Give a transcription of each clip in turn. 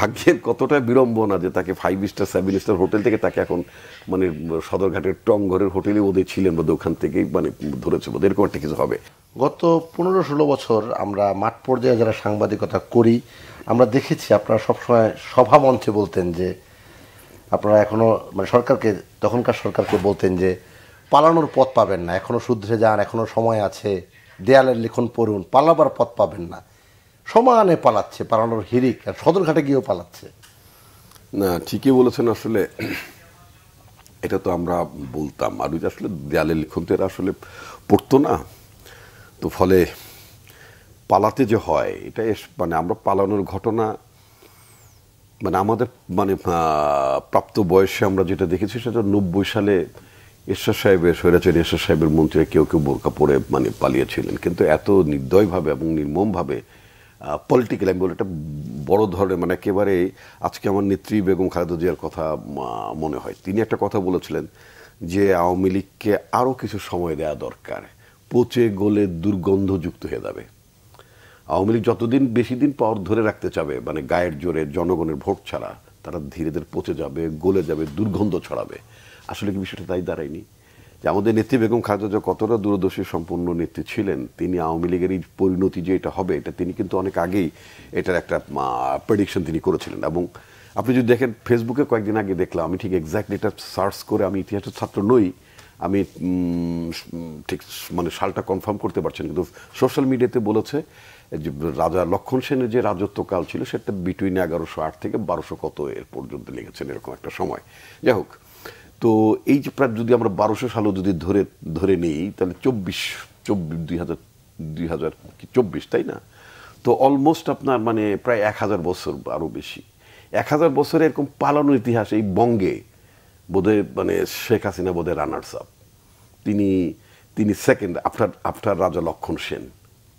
ভাগ্যের কতটা বিড়ম্বনা যে তাকে five star seven star hotel থেকে তাকে এখন মানে সদরঘাটের টং ঘরের হোটেলে ওদের ছিলেন বোধ ওখান থেকেই মানে ধরেছে বোধ এরকম একটা কিছু হবে গত পনেরো ষোলো বছর আমরা মাঠ পর্যায়ে যারা সাংবাদিকতা করি আমরা দেখেছি আপনারা সবসময় সভা মঞ্চে বলতেন যে আপনারা এখনও মানে সরকারকে তখনকার সরকারকে বলতেন যে পালানোর পথ পাবেন না এখনও শুধরে যান এখনও সময় আছে দেয়ালের লিখন পড়ুন পালাবার পথ পাবেন না সমানে পালাচ্ছে পালানোর হিরিক আর সদরঘাটে গিয়েও পালাচ্ছে না ঠিকই বলেছেন আসলে এটা তো আমরা বলতাম আর ওই আসলে দেয়ালে লিখন তো এরা আসলে পড়তো না তো ফলে পালাতে যে হয় এটা মানে আমরা পালানোর ঘটনা মানে আমাদের মানে প্রাপ্ত বয়সে আমরা যেটা দেখেছি সেটা নব্বই সালে ঈশ্বর সাহেবের স্বৈরাচারী ঈশ্বর সাহেবের মন্ত্রীরা কেউ কেউ বোরকা পরে মানে পালিয়েছিলেন কিন্তু এত নির্দয়ভাবে এবং নির্মমভাবে পলিটিক্যাল অ্যাঙ্গল একটা বড় ধরনের মানে একেবারে আজকে আমার নেত্রী বেগম খালেদা জিয়ার কথা মনে হয় তিনি একটা কথা বলেছিলেন যে আওয়ামী লীগকে আরও কিছু সময় দেওয়া দরকার পচে গলে দুর্গন্ধযুক্ত হয়ে যাবে আওয়ামী লীগ যতদিন বেশি দিন পাওয়ার ধরে রাখতে চাবে মানে গায়ের জোরে জনগণের ভোট ছাড়া তারা ধীরে ধীরে পচে যাবে গলে যাবে দুর্গন্ধ ছড়াবে আসলে কি বিষয়টা তাই দাঁড়ায়নি যে আমাদের নেত্রী বেগম খালেদা কতটা দূরদর্শী সম্পূর্ণ নেত্রী ছিলেন তিনি আওয়ামী লীগের এই পরিণতি যে এটা হবে এটা তিনি কিন্তু অনেক আগেই এটার একটা প্রেডিকশন তিনি করেছিলেন এবং আপনি যদি দেখেন ফেসবুকে কয়েকদিন আগে দেখলাম আমি ঠিক এক্স্যাক্টলি এটা সার্চ করে আমি ইতিহাসের ছাত্র নই আমি ঠিক মানে সালটা কনফার্ম করতে পারছি না কিন্তু সোশ্যাল মিডিয়াতে বলেছে যে রাজা লক্ষণ সেনের যে রাজত্বকাল ছিল সেটা বিটুইন এগারোশো আট থেকে বারোশো কত এর পর্যন্ত লিখেছেন এরকম একটা সময় যাই হোক তো এই যে প্রায় যদি আমরা বারোশো সালও যদি ধরে ধরে নিই তাহলে চব্বিশ চব্বিশ দুই হাজার দুই হাজার কি চব্বিশ তাই না তো অলমোস্ট আপনার মানে প্রায় এক হাজার বছর আরও বেশি এক হাজার বছরে এরকম পালন ইতিহাস এই বঙ্গে বোধহয় মানে শেখ হাসিনা বোধহয় রানার্স আপ তিনি তিনি সেকেন্ড আফটার আফটার রাজা লক্ষণ সেন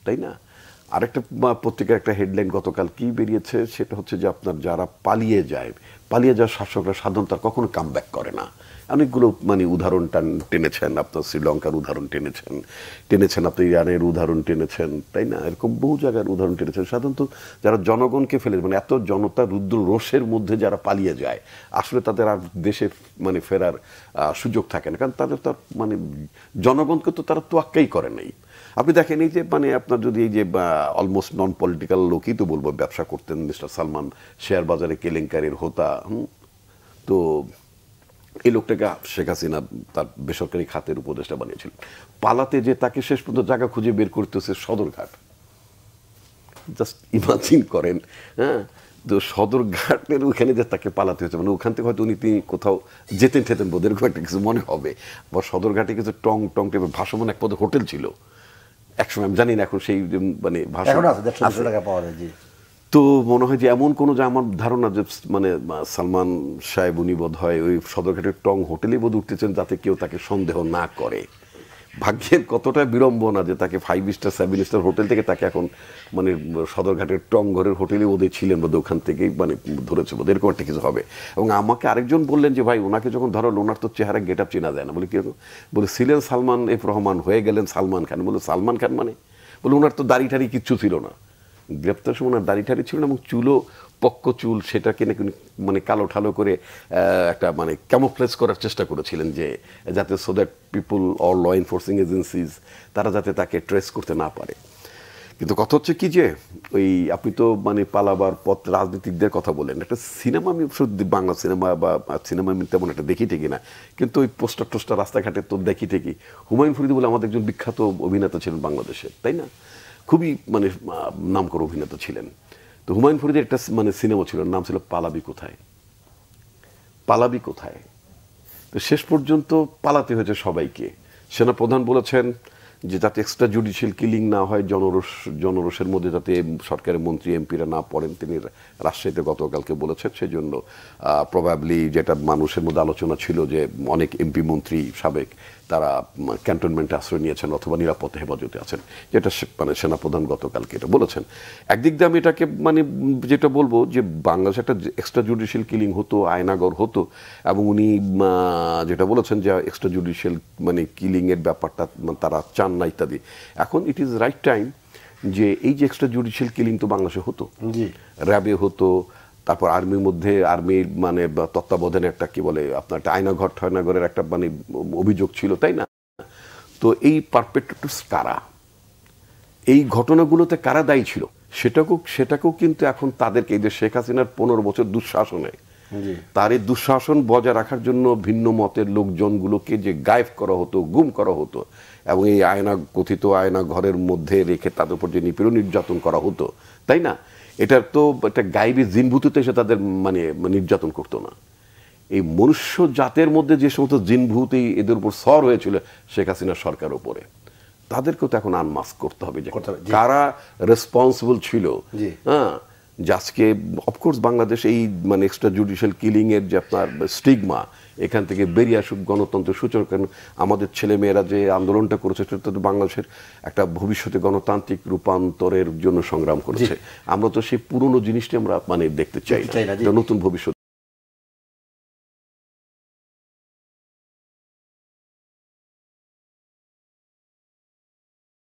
তাই না আরেকটা পত্রিকার একটা হেডলাইন গতকাল কি বেরিয়েছে সেটা হচ্ছে যে আপনার যারা পালিয়ে যায় পালিয়ে যাওয়ার শাসকরা সাধারণত আর কখনো কাম করে না অনেকগুলো মানে উদাহরণ টান টেনেছেন আপনার শ্রীলঙ্কার উদাহরণ টেনেছেন টেনেছেন আপনি ইরানের উদাহরণ টেনেছেন তাই না এরকম বহু জায়গার উদাহরণ টেনেছেন সাধারণত যারা জনগণকে ফেলে মানে এত জনতা রুদ্র রোষের মধ্যে যারা পালিয়ে যায় আসলে তাদের আর দেশে মানে ফেরার সুযোগ থাকে না কারণ তাদের তার মানে জনগণকে তো তারা তোয়াক্কাই করে নাই আপনি দেখেন এই যে মানে আপনার যদি এই যে অলমোস্ট নন পলিটিক্যাল লোকই তো বলবো ব্যবসা করতেন মিস্টার সালমান শেয়ার বাজারে কেলেঙ্কারির হোতা তো এই লোকটাকে শেখ হাসিনা তার বেসরকারি খাতের উপদেষ্টা বানিয়েছিল পালাতে যে তাকে শেষ পর্যন্ত জায়গা খুঁজে বের করতেছে সদরঘাট জাস্ট ইমাজিন করেন হ্যাঁ তো সদরঘাটের ওইখানে যে তাকে পালাতে হয়েছে মানে ওখান থেকে হয়তো উনি তিনি কোথাও যেতেন ঠেতেন বোধের খুব একটা কিছু মনে হবে বা সদরঘাটে কিছু টং টং টেপে ভাসমান এক পদে হোটেল ছিল একসময় আমি জানি না এখন সেই মানে পাওয়া যায় তো মনে হয় যে এমন কোনো যে আমার ধারণা যে মানে সালমান সাহেব উনি বোধ হয় ওই সদরঘাটের টং হোটেলে বোধ উঠতেছেন যাতে কেউ তাকে সন্দেহ না করে ভাগ্যের কতটা বিড়ম্বনা যে তাকে five star seven star hotel থেকে তাকে এখন মানে সদরঘাটের টং ঘরের হোটেলে ওদের ছিলেন বোধ ওখান থেকেই মানে ধরেছে বোধ এরকম একটা কিছু হবে এবং আমাকে আরেকজন বললেন যে ভাই ওনাকে যখন ধরো ওনার তো চেহারা গেট আপ চেনা যায় না বলে কীরকম বলে ছিলেন সালমান এফ রহমান হয়ে গেলেন সালমান খান বলে সালমান খান মানে বলে ওনার তো দাড়ি টাড়ি কিচ্ছু ছিল না গ্রেপ্তার সময় ওনার দাড়ি ঠাড়ি ছিল না এবং চুলও পক্ক চুল সেটাকে নাকি মানে কালো ঠালো করে একটা মানে ক্যামোফ্লেস করার চেষ্টা করেছিলেন যে যাতে so that people or law enforcing agencies তারা যাতে তাকে ট্রেস করতে না পারে কিন্তু কথা হচ্ছে কি যে ওই আপনি তো মানে পালাবার পথ রাজনীতিকদের কথা বলেন একটা সিনেমা আমি শুধু বাংলা সিনেমা বা সিনেমা আমি তেমন একটা দেখি ঠিকই না কিন্তু ওই পোস্টার টোস্টার রাস্তাঘাটে তো দেখি ঠিকই হুমায়ুন ফরিদি বলে আমাদের একজন বিখ্যাত অভিনেতা ছিলেন বাংলাদেশে তাই না খুবই মানে নাম করে অভিনেতা ছিলেন তো হুমায়ুন ফরিদের একটা মানে সিনেমা ছিল নাম ছিল পালাবি কোথায় পালাবি কোথায় তো শেষ পর্যন্ত পালাতে হয়েছে সবাইকে সেনাপ্রধান বলেছেন যে যাতে এক্সট্রা জুডিশিয়াল কিলিং না হয় জনরস জনরসের মধ্যে যাতে সরকারের মন্ত্রী এমপিরা না পড়েন তিনি রাজশাহীতে গতকালকে বলেছেন সেই জন্য প্রবাবলি যেটা মানুষের মধ্যে আলোচনা ছিল যে অনেক এমপি মন্ত্রী সাবেক তারা ক্যান্টনমেন্টে আশ্রয় নিয়েছেন অথবা নিরাপদে হেফাজতে আছেন যেটা মানে সেনাপ্রধান গতকালকে এটা বলেছেন একদিক দিয়ে আমি এটাকে মানে যেটা বলবো যে বাংলাদেশে একটা এক্সট্রা জুডিশিয়াল কিলিং হতো আয়নাগর হতো এবং উনি যেটা বলেছেন যে এক্সট্রা জুডিশিয়াল মানে কিলিংয়ের ব্যাপারটা তারা চান না ইত্যাদি এখন ইট ইজ রাইট টাইম যে এই যে এক্সট্রা জুডিশিয়াল কিলিং তো বাংলাদেশে হতো র্যাবে হতো তারপর আর্মির মধ্যে আর্মির মানে তত্ত্বাবধানে একটা কি বলে আপনার একটা আয়নাঘর ঠয়নাঘরের একটা মানে অভিযোগ ছিল তাই না তো এই পারপেট্রেটর্স কারা এই ঘটনাগুলোতে কারা দায়ী ছিল সেটাকেও সেটাকেও কিন্তু এখন তাদেরকে এই যে শেখ হাসিনার পনেরো বছর দুঃশাসনে তার এই দুঃশাসন বজায় রাখার জন্য ভিন্ন মতের লোকজনগুলোকে যে গায়েব করা হতো গুম করা হতো এবং এই আয়না কথিত আয়না ঘরের মধ্যে রেখে তাদের উপর যে নিপীড়ন নির্যাতন করা হতো তাই না এটার তো একটা গাইবি জিনভূতিতে এসে তাদের মানে নির্যাতন করতো না এই মনুষ্য জাতের মধ্যে যে সমস্ত জিনভূতি এদের উপর সর হয়েছিল শেখ হাসিনা সরকার উপরে তাদেরকেও তো এখন আনমাস্ক করতে হবে যে কারা রেসপন্সিবল ছিল হ্যাঁ যে আজকে অফকোর্স বাংলাদেশ এই মানে এক্সট্রা জুডিশিয়াল কিলিংয়ের যে আপনার স্টিগমা এখান থেকে বেরিয়ে আসুক গণতন্ত্রের সূচক কারণ আমাদের ছেলেমেয়েরা যে আন্দোলনটা করেছে সেটা তো বাংলাদেশের একটা ভবিষ্যতে গণতান্ত্রিক রূপান্তরের জন্য সংগ্রাম করেছে আমরা তো সেই পুরনো জিনিসটি আমরা মানে দেখতে চাই নতুন ভবিষ্যৎ